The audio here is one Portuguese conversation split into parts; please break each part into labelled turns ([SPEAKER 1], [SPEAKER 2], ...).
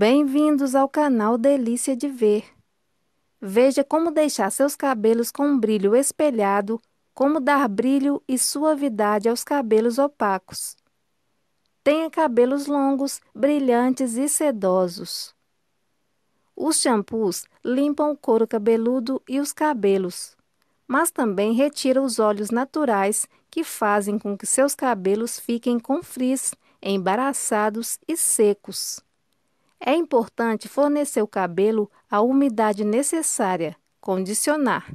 [SPEAKER 1] Bem-vindos ao canal Delícia de Ver. Veja como deixar seus cabelos com um brilho espelhado, como dar brilho e suavidade aos cabelos opacos. Tenha cabelos longos, brilhantes e sedosos. Os shampoos limpam o couro cabeludo e os cabelos, mas também retiram os óleos naturais que fazem com que seus cabelos fiquem com frizz, embaraçados e secos. É importante fornecer o cabelo a umidade necessária, condicionar.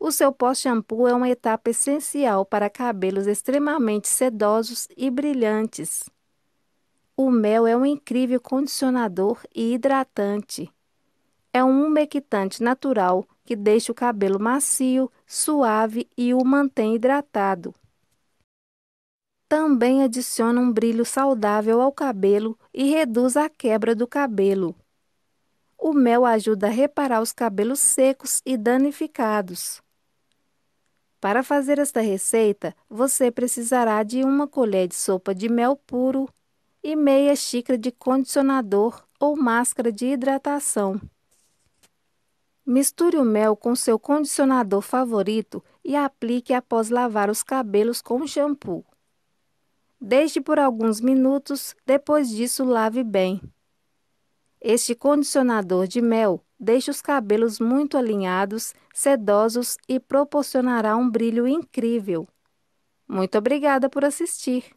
[SPEAKER 1] O seu pós-shampoo é uma etapa essencial para cabelos extremamente sedosos e brilhantes. O mel é um incrível condicionador e hidratante. É um umectante natural que deixa o cabelo macio, suave e o mantém hidratado também adiciona um brilho saudável ao cabelo e reduz a quebra do cabelo. O mel ajuda a reparar os cabelos secos e danificados. Para fazer esta receita, você precisará de uma colher de sopa de mel puro e meia xícara de condicionador ou máscara de hidratação. Misture o mel com seu condicionador favorito e aplique após lavar os cabelos com shampoo. Deixe por alguns minutos, depois disso lave bem. Este condicionador de mel deixa os cabelos muito alinhados, sedosos e proporcionará um brilho incrível. Muito obrigada por assistir!